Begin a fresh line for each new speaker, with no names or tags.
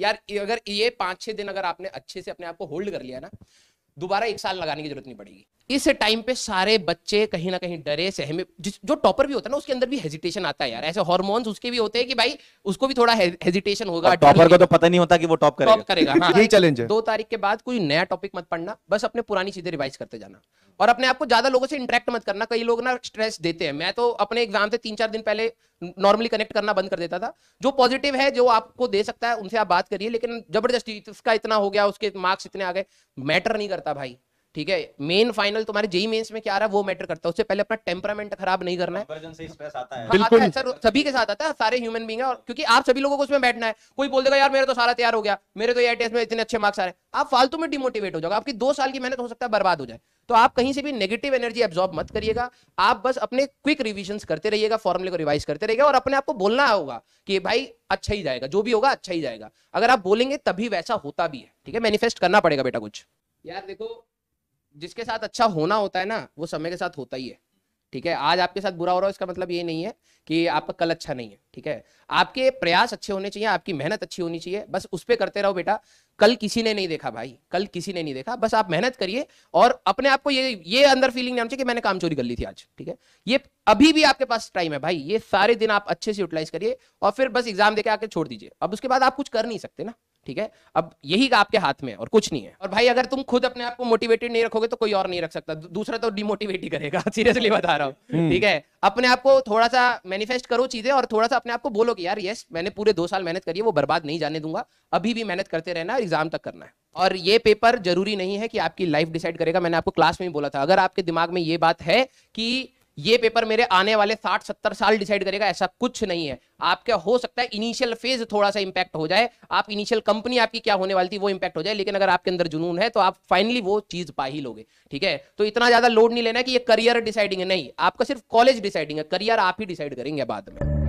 यार अगर ये पांच छह दिन अगर आपने अच्छे से अपने आप को होल्ड कर लिया ना दोबारा एक साल लगाने की जरूरत नहीं पड़ेगी इस टाइम पे सारे बच्चे कहीं ना कहीं डरे सहमे जो टॉपर भी होता है ना उसके अंदर भी हेजिटेशन आता है यार ऐसे हॉर्मोन्स उसके भी होते हैं कि भाई उसको भी थोड़ा हेजिटेशन होगा टॉपर को तो पता नहीं होता कि वो टॉप करेगा टॉप करेगा हाँ, यही चैलेंज है दो तारीख के बाद कोई नया टॉपिक मत पढ़ना बस अपने पुरानी चीजें रिवाइज करते जाना और अपने आपको ज्यादा लोगों से इंटरेक्ट मत करना कई लोग ना स्ट्रेस देते हैं मैं तो अपने एग्जाम से तीन चार दिन पहले नॉर्मली कनेक्ट करना बंद कर देता था जो पॉजिटिव है जो आपको दे सकता है उनसे आप बात करिए लेकिन जबरदस्ती इसका इतना हो गया उसके मार्क्स इतने आ गए मैटर नहीं करता भाई ठीक है मेन फाइनल तुम्हारे जेई मेंस में क्या आ रहा है वो मैटर करता है उससे पहले अपना टेम्परामेंट खराब नहीं करना है बिल्कुल सभी के साथ आता है सारे ह्यूमन बींग है और क्योंकि आप सभी लोगों को उसमें बैठना है कोई बोल देगा यार मेरा तो सारा तैयार हो गया मेरे तो एटीएस में इतने अच्छे मार्क्स आ रहे हैं आप फालतू में डिमोटिवेट हो जाएगा आपकी दो साल की मेहनत हो सकता है बर्बाद हो जाए तो आप कहीं से भी नेगेटिव एनर्जी एब्जॉर्ब मत करिएगा आप बस अपने क्विक रिविजन करते रहिएगा फॉर्मुले को रिवाइज करते रहिएगा और अपने आपको बोलना होगा कि भाई अच्छा ही जाएगा जो भी होगा अच्छा ही जाएगा अगर आप बोलेंगे तभी वैसा होता भी है ठीक है मैनिफेस्ट करना पड़ेगा बेटा कुछ यार देखो जिसके साथ अच्छा होना होता है ना वो समय के साथ होता ही है ठीक है आज आपके साथ बुरा हो रहा है इसका मतलब ये नहीं है कि आपका कल अच्छा नहीं है ठीक है आपके प्रयास अच्छे होने चाहिए आपकी मेहनत अच्छी होनी चाहिए बस उस पर करते रहो बेटा कल किसी ने नहीं देखा भाई कल किसी ने नहीं देखा बस आप मेहनत करिए और अपने आप को ये ये अंदर फीलिंग नहीं चाहिए कि मैंने काम चोरी कर ली थी आज ठीक है ये अभी भी आपके पास टाइम है भाई ये सारे दिन आप अच्छे से यूटिलाइज करिए और फिर बस एग्जाम देकर आके छोड़ दीजिए अब उसके बाद आप कुछ कर नहीं सकते ना ठीक है अब यही आपके हाथ में है और कुछ नहीं है और भाई अगर तुम खुद अपने आप को मोटिवेटेड नहीं रखोगे तो कोई और नहीं रख सकता दूसरा तो डिमोटिवेट ही करेगा सीरियसली बता रहा हूँ हम्म। ठीक है अपने आप को थोड़ा सा मैनिफेस्ट करो चीजें और थोड़ा सा अपने आप को बोलो कि यार यस मैंने पूरे दो साल मेहनत करी है वो बर्बाद नहीं जाने दूंगा अभी भी मेहनत करते रहना और एग्जाम तक करना है और ये पेपर जरूरी नहीं है कि आपकी लाइफ डिसाइड करेगा मैंने आपको क्लास में ही बोला था अगर आपके दिमाग में ये बात है कि ये पेपर मेरे आने वाले साठ सत्तर साल डिसाइड करेगा ऐसा कुछ नहीं है आपका हो सकता है इनिशियल फेज थोड़ा सा इंपैक्ट हो जाए आप इनिशियल कंपनी आपकी क्या होने वाली थी वो इंपैक्ट हो जाए लेकिन अगर आपके अंदर जुनून है तो आप फाइनली वो चीज पा ही लोगे ठीक है तो इतना ज्यादा लोड नहीं लेना कि ये करियर डिसाइडिंग है नहीं आपका सिर्फ कॉलेज डिसाइडिंग है करियर आप ही डिसाइड करेंगे बाद में